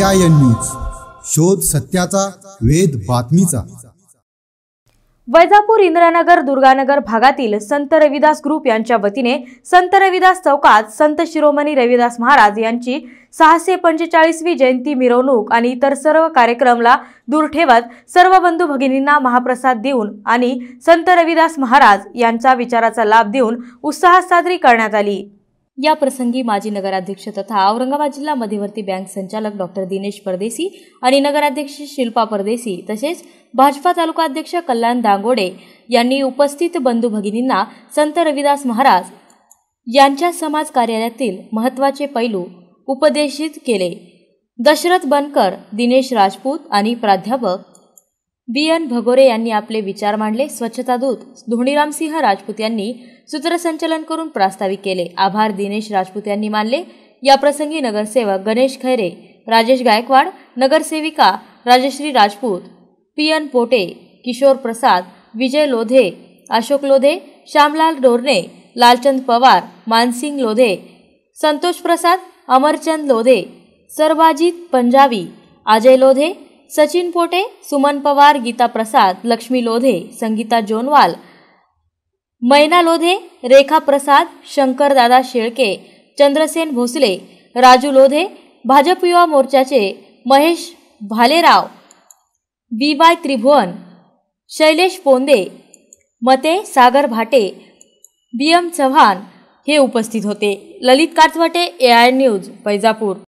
शोध सत्याचा वेद बातमीचा वैजापूर इंद्रानगर दुर्गानगर भागातील संत रविदास ग्रुप यांच्या वतीने संत रविदास चौकात संत शिरोमणी रविदास महाराज यांची सहाशे पंचेचाळीसवी जयंती मिरवणूक आणि इतर सर्व कार्यक्रमला दूर ठेवत सर्व बंधू भगिनींना महाप्रसाद देऊन आणि संत रविदास महाराज यांचा विचाराचा लाभ देऊन उत्साहात साजरी करण्यात आली या प्रसंगी माजी नगराध्यक्ष तथा औरंगाबाद जिल्हा मध्यवर्ती बँक संचालक डॉक्टर दिनेश परदेशी आणि नगराध्यक्ष शिल्पा परदेशी तसेच भाजपा तालुका अध्यक्ष कल्याण दांगोडे यांनी उपस्थित बंधू भगिनींना संत रविदास महाराज यांच्या समाज कार्यालयातील महत्त्वाचे पैलू उपदेशित केले दशरथ बनकर दिनेश राजपूत आणि प्राध्यापक बी एन भगोरे यांनी आपले विचार मांडले स्वच्छता दूत धोनीराम सिंह राजपूत यांनी सूत्रसंचलन करून प्रास्ताविक केले आभार दिनेश राजपूत यांनी मानले याप्रसंगी नगरसेवक गणेश खैरे राजेश गायकवाड नगरसेविका राजश्री राजपूत पी एन पोटे किशोर प्रसाद विजय लोधे अशोक लोधे श्यामलाल डोरणे लालचंद पवार मानसिंग लोधे संतोष प्रसाद अमरचंद लोधे सरबाजीत पंजाबी अजय लोधे सचिन पोटे सुमन पवार गीता प्रसाद लक्ष्मी लोधे संगीता जोनवाल मैना लोधे रेखा प्रसाद शंकरदादा शेळके चंद्रसेन भोसले राजू लोधे भाजप युवा मोर्चाचे Mahesh Bhalerao B Y Tribhuvan Shailesh Ponde Mate Sagar Bhate B M Chavan हे उपस्थित होते Lalit Katwate A I news Vaijapur